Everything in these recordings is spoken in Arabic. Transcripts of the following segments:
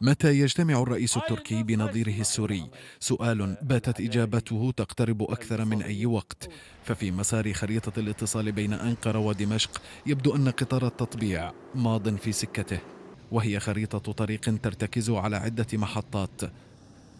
متى يجتمع الرئيس التركي بنظيره السوري؟ سؤال باتت اجابته تقترب اكثر من اي وقت، ففي مسار خريطه الاتصال بين انقره ودمشق يبدو ان قطار التطبيع ماض في سكته، وهي خريطه طريق ترتكز على عده محطات.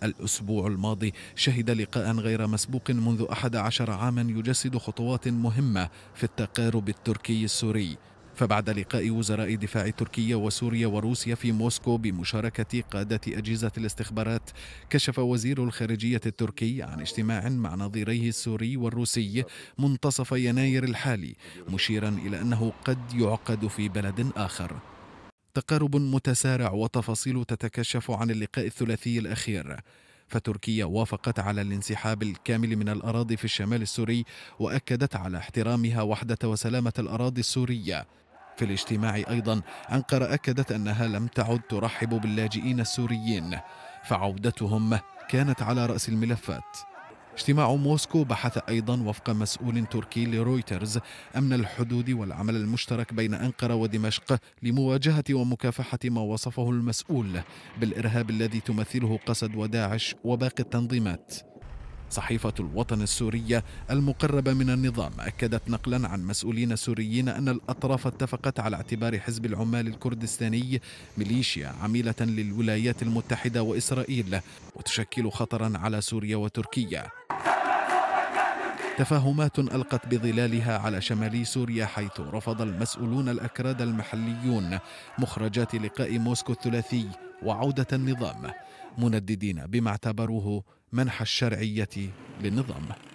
الأسبوع الماضي شهد لقاء غير مسبوق منذ أحد عشر عاما يجسد خطوات مهمة في التقارب التركي السوري فبعد لقاء وزراء دفاع تركيا وسوريا وروسيا في موسكو بمشاركة قادة أجهزة الاستخبارات كشف وزير الخارجية التركي عن اجتماع مع نظيريه السوري والروسي منتصف يناير الحالي مشيرا إلى أنه قد يعقد في بلد آخر تقارب متسارع وتفاصيل تتكشف عن اللقاء الثلاثي الأخير فتركيا وافقت على الانسحاب الكامل من الأراضي في الشمال السوري وأكدت على احترامها وحدة وسلامة الأراضي السورية في الاجتماع أيضا أنقرة أكدت أنها لم تعد ترحب باللاجئين السوريين فعودتهم كانت على رأس الملفات اجتماع موسكو بحث أيضا وفق مسؤول تركي لرويترز أمن الحدود والعمل المشترك بين أنقرة ودمشق لمواجهة ومكافحة ما وصفه المسؤول بالإرهاب الذي تمثله قسد وداعش وباقي التنظيمات صحيفة الوطن السورية المقربة من النظام أكدت نقلا عن مسؤولين سوريين أن الأطراف اتفقت على اعتبار حزب العمال الكردستاني ميليشيا عميلة للولايات المتحدة وإسرائيل وتشكل خطرا على سوريا وتركيا تفاهمات ألقت بظلالها على شمال سوريا حيث رفض المسؤولون الأكراد المحليون مخرجات لقاء موسكو الثلاثي وعودة النظام منددين بما اعتبروه منح الشرعية للنظام